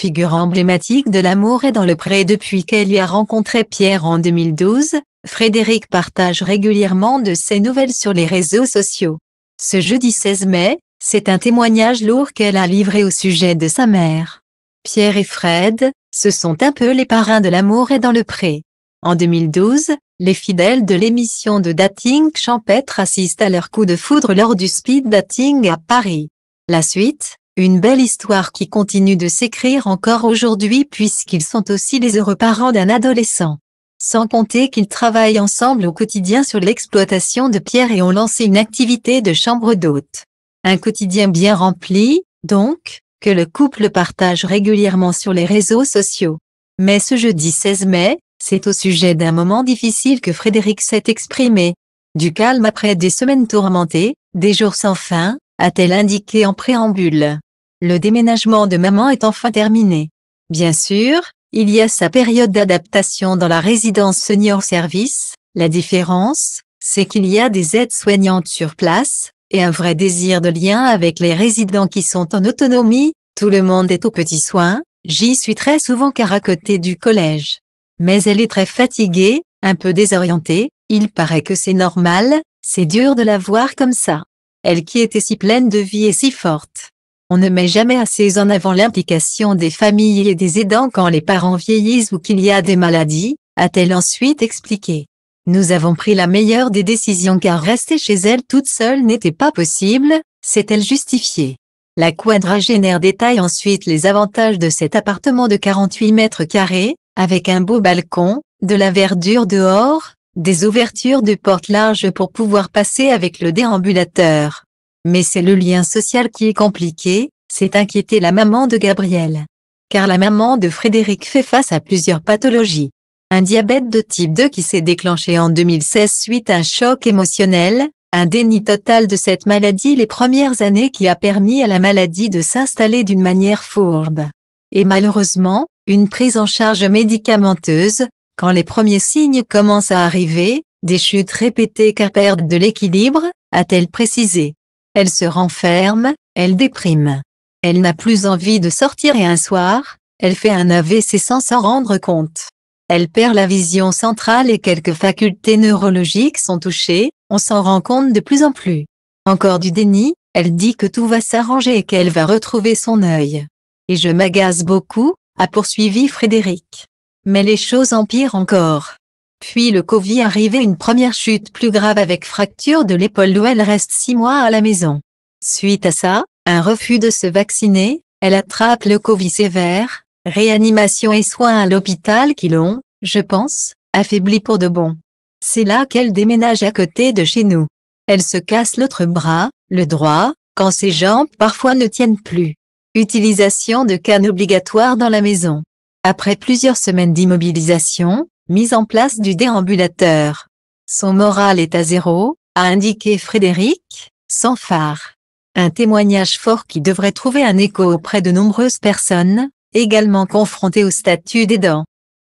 figure emblématique de l'amour et dans le pré depuis qu'elle y a rencontré Pierre en 2012, Frédéric partage régulièrement de ses nouvelles sur les réseaux sociaux. Ce jeudi 16 mai, c'est un témoignage lourd qu'elle a livré au sujet de sa mère. Pierre et Fred, ce sont un peu les parrains de l'amour et dans le pré. En 2012, les fidèles de l'émission de dating champêtre assistent à leur coup de foudre lors du speed dating à Paris. La suite, une belle histoire qui continue de s'écrire encore aujourd'hui puisqu'ils sont aussi les heureux parents d'un adolescent. Sans compter qu'ils travaillent ensemble au quotidien sur l'exploitation de pierres et ont lancé une activité de chambre d'hôte. Un quotidien bien rempli, donc, que le couple partage régulièrement sur les réseaux sociaux. Mais ce jeudi 16 mai, c'est au sujet d'un moment difficile que Frédéric s'est exprimé. Du calme après des semaines tourmentées, des jours sans fin, a-t-elle indiqué en préambule. Le déménagement de maman est enfin terminé. Bien sûr, il y a sa période d'adaptation dans la résidence senior service. La différence, c'est qu'il y a des aides-soignantes sur place, et un vrai désir de lien avec les résidents qui sont en autonomie, tout le monde est aux petits soins, j'y suis très souvent car à côté du collège. Mais elle est très fatiguée, un peu désorientée, il paraît que c'est normal, c'est dur de la voir comme ça elle qui était si pleine de vie et si forte. On ne met jamais assez en avant l'implication des familles et des aidants quand les parents vieillissent ou qu'il y a des maladies, a-t-elle ensuite expliqué. Nous avons pris la meilleure des décisions car rester chez elle toute seule n'était pas possible, s'est-elle justifiée. La quadragénaire détaille ensuite les avantages de cet appartement de 48 mètres carrés, avec un beau balcon, de la verdure dehors, des ouvertures de portes larges pour pouvoir passer avec le déambulateur. Mais c'est le lien social qui est compliqué, c'est inquiéter la maman de Gabriel. Car la maman de Frédéric fait face à plusieurs pathologies. Un diabète de type 2 qui s'est déclenché en 2016 suite à un choc émotionnel, un déni total de cette maladie les premières années qui a permis à la maladie de s'installer d'une manière fourbe. Et malheureusement, une prise en charge médicamenteuse, quand les premiers signes commencent à arriver, des chutes répétées car perdent de l'équilibre, a-t-elle précisé. Elle se renferme, elle déprime. Elle n'a plus envie de sortir et un soir, elle fait un AVC sans s'en rendre compte. Elle perd la vision centrale et quelques facultés neurologiques sont touchées, on s'en rend compte de plus en plus. Encore du déni, elle dit que tout va s'arranger et qu'elle va retrouver son œil. Et je m'agace beaucoup, a poursuivi Frédéric. Mais les choses empirent encore. Puis le Covid arrivait une première chute plus grave avec fracture de l'épaule où elle reste six mois à la maison. Suite à ça, un refus de se vacciner, elle attrape le Covid sévère, réanimation et soins à l'hôpital qui l'ont, je pense, affaiblie pour de bon. C'est là qu'elle déménage à côté de chez nous. Elle se casse l'autre bras, le droit, quand ses jambes parfois ne tiennent plus. Utilisation de cannes obligatoire dans la maison. Après plusieurs semaines d'immobilisation, mise en place du déambulateur. Son moral est à zéro, a indiqué Frédéric, sans phare. Un témoignage fort qui devrait trouver un écho auprès de nombreuses personnes, également confrontées au statut d'aidant.